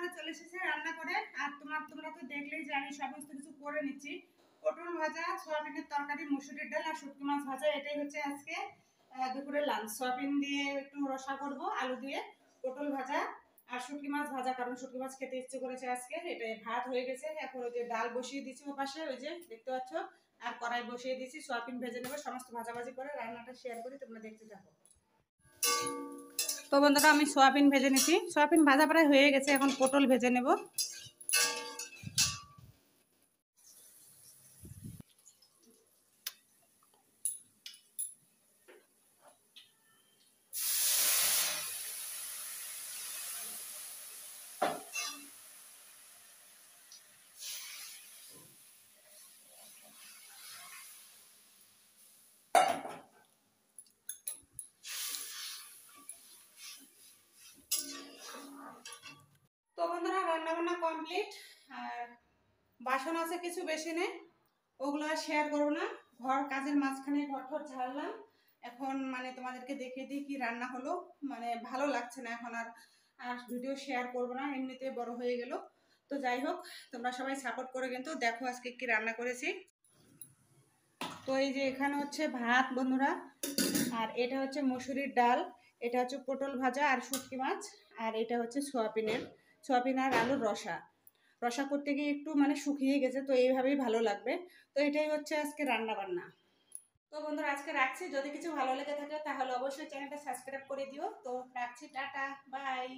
করে চলে এসেছে রান্না করে আর তোমার তোমরা তো দেখলেই যে আমি সমস্ত কিছু করে নিচ্ছি পটল ভাজা সয়াবিনের তরকারি মুসুরির ডাল আর শুটকি মাছ ভাজা এটাই হচ্ছে আজকে দুপুরের লাঞ্চ সয়াবিন দিয়ে একটু রসা করব আলু দিয়ে পটল ভাজা আর শুটকি মাছ ভাজা কারণ শুটকি মাছ খেতে ইচ্ছে করেছে আজকে এটাই ভাত হয়ে গেছে এখন ওই যে ডাল বসিয়ে দিচ্ছি ও পাশে ওই যে দেখতে পাচ্ছ আর কড়াই বসিয়ে দিচ্ছি সয়াবিন ভেজে নেবো সমস্ত ভাজাভাজি করে রান্নাটা শেয়ার করি তোমরা দেখতে থাকো তো বন্ধুরা আমি সয়াবিন ভেজে নিছি সয়াবিন ভাজা প্রায় হয়ে গেছে এখন পটল ভেজে নেব কমপ্লিট আর বাসন আছে কিছু বেশি নেই ওগুলো আর শেয়ার করবো না ঘর কাজের মাঝখানে ঘর ঘর ঝাড়লাম এখন মানে তোমাদেরকে দেখে দিই কি রান্না হলো মানে ভালো লাগছে না এখন আর আর ভিডিও শেয়ার করবো না এমনিতে বড় হয়ে গেল তো যাই হোক তোমরা সবাই সাপোর্ট করে কিন্তু দেখো আজকে কি রান্না করেছি তো এই যে এখানে হচ্ছে ভাত বন্ধুরা আর এটা হচ্ছে মসুরির ডাল এটা হচ্ছে পটল ভাজা আর শুটকি মাছ আর এটা হচ্ছে সোয়াবিনের সয়াবিন আর আলুর রসা রসা করতে গিয়ে একটু মানে শুকিয়ে গেছে তো এইভাবেই ভালো লাগবে তো এটাই হচ্ছে আজকে রান্না বান্না তো বন্ধুরা আজকে রাখছি যদি কিছু ভালো লেগে থাকে তাহলে অবশ্যই চ্যানেলটা সাবস্ক্রাইব করে দিও তো রাখছি টাটা বাই